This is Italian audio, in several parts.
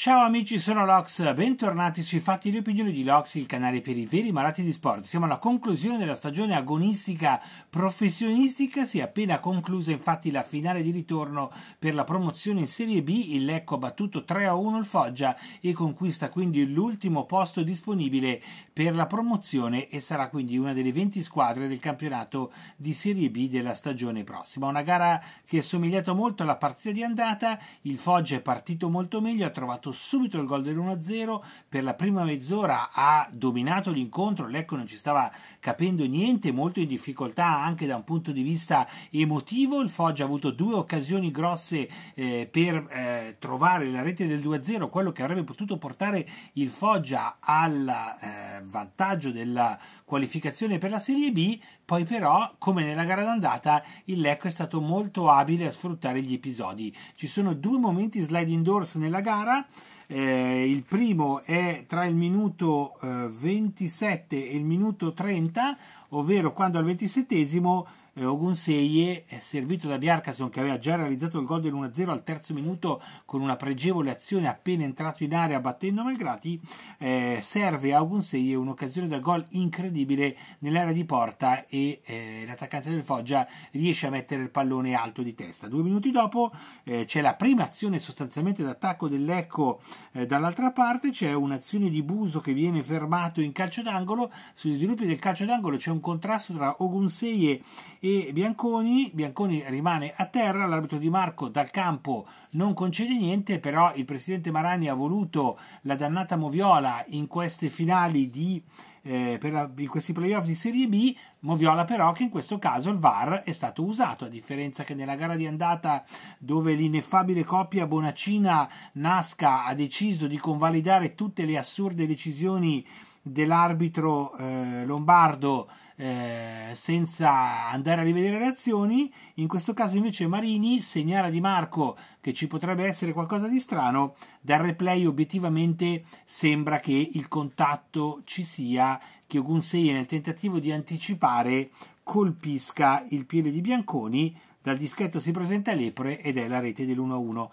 Ciao amici, sono Lox, bentornati sui fatti di opinione di Lox, il canale per i veri malati di sport. Siamo alla conclusione della stagione agonistica professionistica, si è appena conclusa infatti la finale di ritorno per la promozione in Serie B, il Lecco ha battuto 3-1 il Foggia e conquista quindi l'ultimo posto disponibile per la promozione e sarà quindi una delle 20 squadre del campionato di Serie B della stagione prossima. Una gara che è somigliata molto alla partita di andata, il Foggia è partito molto meglio, ha trovato fatto subito il gol dell'1-0, per la prima mezz'ora ha dominato l'incontro, Lecco non ci stava capendo niente, molto in difficoltà anche da un punto di vista emotivo, il Foggia ha avuto due occasioni grosse eh, per eh, trovare la rete del 2-0, quello che avrebbe potuto portare il Foggia al eh, vantaggio della qualificazione per la Serie B, poi però, come nella gara d'andata, il Lecco è stato molto abile a sfruttare gli episodi. Ci sono due momenti sliding doors nella gara, eh, il primo è tra il minuto eh, 27 e il minuto 30, ovvero quando al ventisettesimo eh, Ogunseye, servito da Diarcason che aveva già realizzato il gol dell'1-0 al terzo minuto con una pregevole azione appena entrato in area battendo Malgrati, eh, serve a Ogunseye un'occasione da gol incredibile nell'area di porta e eh, l'attaccante del Foggia riesce a mettere il pallone alto di testa. Due minuti dopo eh, c'è la prima azione sostanzialmente d'attacco dell'Ecco eh, dall'altra parte, c'è un'azione di Buso che viene fermato in calcio d'angolo, sugli sviluppi del calcio d'angolo c'è un contrasto tra Ogunseye e Bianconi, Bianconi rimane a terra, l'arbitro Di Marco dal campo non concede niente, però il presidente Marani ha voluto la dannata Moviola in queste finali di eh, per in questi playoff di Serie B, Moviola però che in questo caso il VAR è stato usato, a differenza che nella gara di andata dove l'ineffabile coppia Bonaccina-Nasca ha deciso di convalidare tutte le assurde decisioni dell'arbitro eh, Lombardo eh, senza andare a rivedere le azioni. In questo caso invece Marini segnala Di Marco che ci potrebbe essere qualcosa di strano. Dal replay obiettivamente sembra che il contatto ci sia, che Ogunsei nel tentativo di anticipare colpisca il piede di Bianconi. Dal dischetto si presenta Lepre ed è la rete dell'1-1.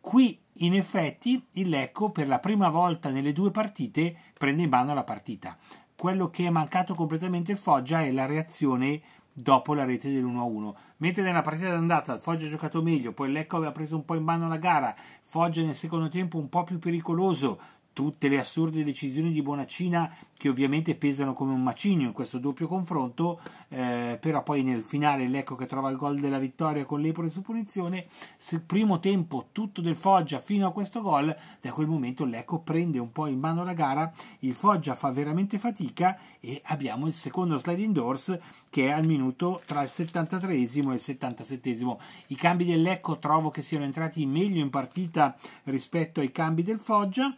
Qui in effetti il Lecco per la prima volta nelle due partite prende in mano la partita quello che è mancato completamente il Foggia è la reazione dopo la rete dell'1-1. Mentre nella partita d'andata Foggia ha giocato meglio, poi Lecco aveva preso un po' in mano la gara, Foggia nel secondo tempo un po' più pericoloso, tutte le assurde decisioni di Bonaccina che ovviamente pesano come un macigno in questo doppio confronto, eh, però poi nel finale Lecco che trova il gol della vittoria con l'Epore su punizione, primo tempo tutto del Foggia fino a questo gol, da quel momento Lecco prende un po' in mano la gara, il Foggia fa veramente fatica e abbiamo il secondo sliding doors che è al minuto tra il 73 e il 77. I cambi dell'Ecco trovo che siano entrati meglio in partita rispetto ai cambi del Foggia.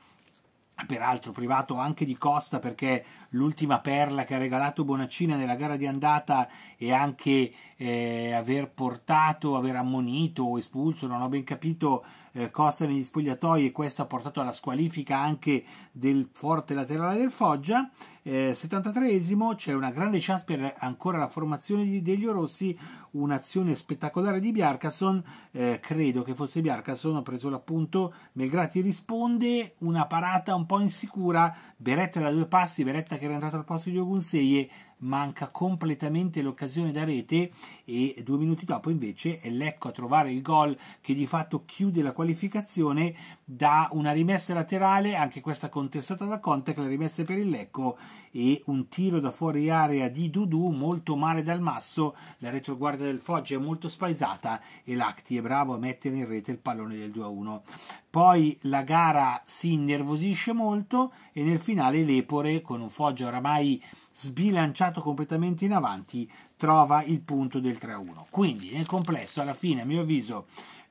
Ah, peraltro privato anche di Costa perché l'ultima perla che ha regalato Bonaccina nella gara di andata e anche eh, aver portato, aver ammonito o espulso, non ho ben capito, eh, Costa negli spogliatoi e questo ha portato alla squalifica anche del forte laterale del Foggia. Eh, 73esimo c'è una grande chance per ancora la formazione degli Orossi, un'azione spettacolare di Biarcason, eh, credo che fosse Biarcason, ha preso l'appunto, Melgrati risponde, una parata un po' insicura, Beretta da due passi, Beretta che era entrato al posto di Ogunseye, manca completamente l'occasione da rete e due minuti dopo invece è Lecco a trovare il gol che di fatto chiude la qualificazione da una rimessa laterale, anche questa contestata da Conte che la rimessa per il Lecco e un tiro da fuori area di Dudu molto male dal masso, la retroguardia del Foggia è molto spaesata e Lacti è bravo a mettere in rete il pallone del 2-1. Poi la gara si innervosisce molto e nel finale l'Epore con un Foggia oramai sbilanciato completamente in avanti, trova il punto del 3-1. Quindi nel complesso, alla fine, a mio avviso,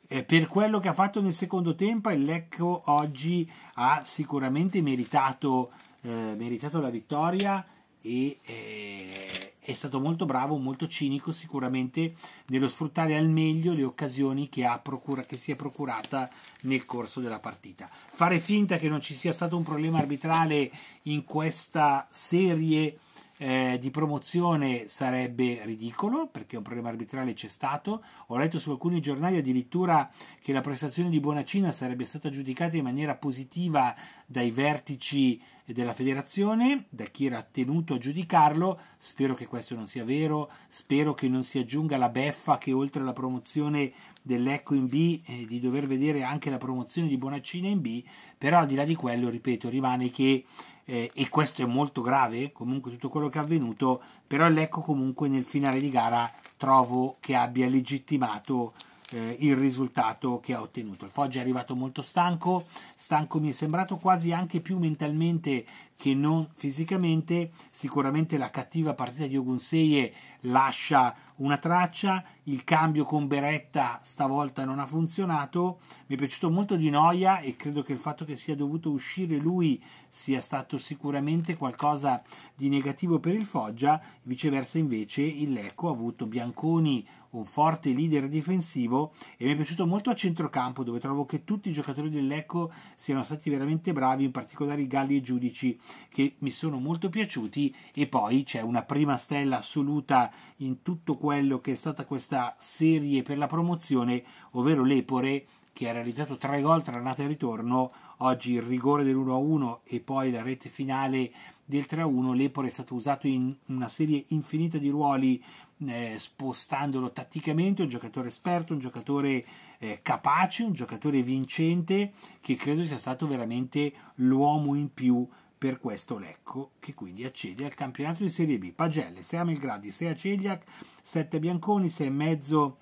eh, per quello che ha fatto nel secondo tempo, il Lecco oggi ha sicuramente meritato, eh, meritato la vittoria e eh, è stato molto bravo, molto cinico sicuramente nello sfruttare al meglio le occasioni che, procura, che, si è procurata nel corso della partita. Fare finta che non ci sia stato un problema arbitrale in questa serie eh, di promozione sarebbe ridicolo perché un problema arbitrale c'è stato. Ho letto su alcuni giornali addirittura che la prestazione di Bonacina sarebbe stata giudicata in maniera positiva dai vertici della federazione, da chi era tenuto a giudicarlo. Spero che questo non sia vero, spero che non si aggiunga la beffa che oltre alla promozione dell'Ecco in B eh, di dover vedere anche la promozione di Bonaccina in B, però al di là di quello, ripeto, rimane che eh, e questo è molto grave, comunque tutto quello che è avvenuto, però l'Ecco comunque nel finale di gara trovo che abbia legittimato eh, il risultato che ha ottenuto. Il Foggia è arrivato molto stanco, stanco mi è sembrato quasi anche più mentalmente che non fisicamente, sicuramente la cattiva partita di Ogunseye lascia una traccia, il cambio con Beretta stavolta non ha funzionato, mi è piaciuto molto di Noia e credo che il fatto che sia dovuto uscire lui sia stato sicuramente qualcosa di negativo per il Foggia, viceversa invece il Lecco ha avuto Bianconi un forte leader difensivo e mi è piaciuto molto a centrocampo dove trovo che tutti i giocatori del Lecco siano stati veramente bravi, in particolare i Galli e Giudici che mi sono molto piaciuti e poi c'è una prima stella assoluta in tutto quello che è stata questa serie per la promozione, ovvero l'Epore che ha realizzato tre gol tra nata e ritorno, oggi il rigore dell'1-1 e poi la rete finale del 3-1, l'Epore è stato usato in una serie infinita di ruoli eh, spostandolo tatticamente, un giocatore esperto, un giocatore eh, capace, un giocatore vincente che credo sia stato veramente l'uomo in più per questo Lecco che quindi accede al campionato di Serie B. Pagelle, 6 a Milgradi, 6 a Celiac, 7 a Bianconi, 6 e mezzo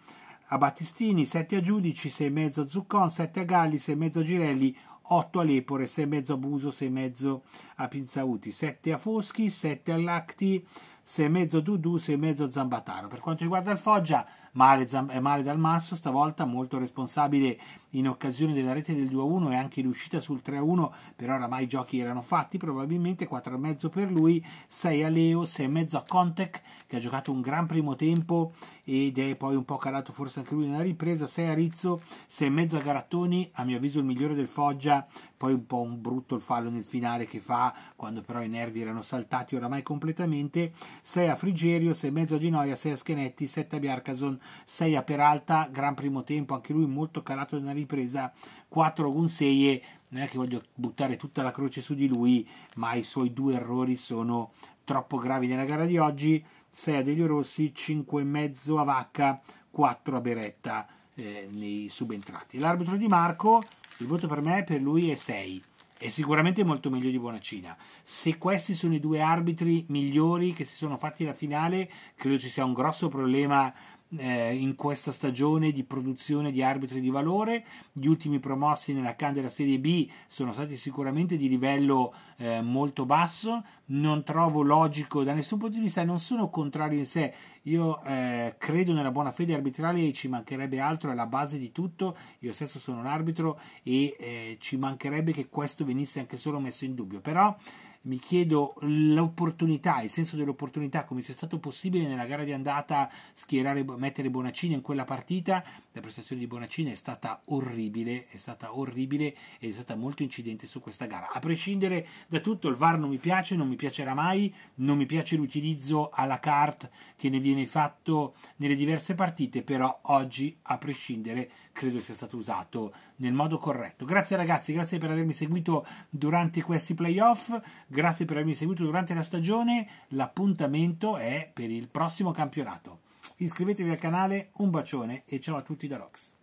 a Battistini, 7 a Giudici, 6 e mezzo a Zuccon, 7 a Galli, 6 e mezzo a Girelli, 8 a Lepore, 6 e mezzo a Buso, 6 e mezzo a Pinzauti, 7 a Foschi, 7 a Lacti, 6 e mezzo a Dudu, 6 e mezzo a Zambataro. Per quanto riguarda il Foggia, Male, male dal Masso, stavolta molto responsabile in occasione della rete del 2-1 e anche l'uscita sul 3-1, però oramai i giochi erano fatti, probabilmente 4 4,5 per lui, 6 a Leo, 6,5 a Contec che ha giocato un gran primo tempo ed è poi un po' calato forse anche lui nella ripresa, 6 a Rizzo, 6,5 a Garattoni, a mio avviso il migliore del Foggia poi un po' un brutto il fallo nel finale che fa, quando però i nervi erano saltati oramai completamente, 6 a Frigerio, 6 mezzo di Noia, 6 a Schenetti, 7 a Biarcason, 6 a Peralta, gran primo tempo, anche lui molto calato nella ripresa, 4 a Gunseie, non è che voglio buttare tutta la croce su di lui, ma i suoi due errori sono troppo gravi nella gara di oggi, 6 a Delio Rossi, 5,5 a Vacca, 4 a Beretta eh, nei subentrati. L'arbitro di Marco il voto per me per lui è 6. È sicuramente molto meglio di Buonacina. Se questi sono i due arbitri migliori che si sono fatti la finale, credo ci sia un grosso problema eh, in questa stagione di produzione di arbitri di valore. Gli ultimi promossi nella CAN della Serie B sono stati sicuramente di livello eh, molto basso. Non trovo logico da nessun punto di vista, non sono contrario in sé. Io eh, credo nella buona fede arbitrale e ci mancherebbe altro, è la base di tutto. Io stesso sono un arbitro e eh, ci mancherebbe che questo venisse anche solo messo in dubbio. Però mi chiedo l'opportunità, il senso dell'opportunità, come sia stato possibile nella gara di andata schierare, mettere Bonaccini in quella partita, la prestazione di Bonaccini è stata orribile, è stata orribile ed è stata molto incidente su questa gara. A prescindere da tutto, il VAR non mi piace, non mi piacerà mai, non mi piace l'utilizzo alla carte che ne viene fatto nelle diverse partite, però oggi, a prescindere, credo sia stato usato nel modo corretto. Grazie ragazzi, grazie per avermi seguito durante questi playoff Grazie per avermi seguito durante la stagione. L'appuntamento è per il prossimo campionato. Iscrivetevi al canale, un bacione e ciao a tutti da Rox.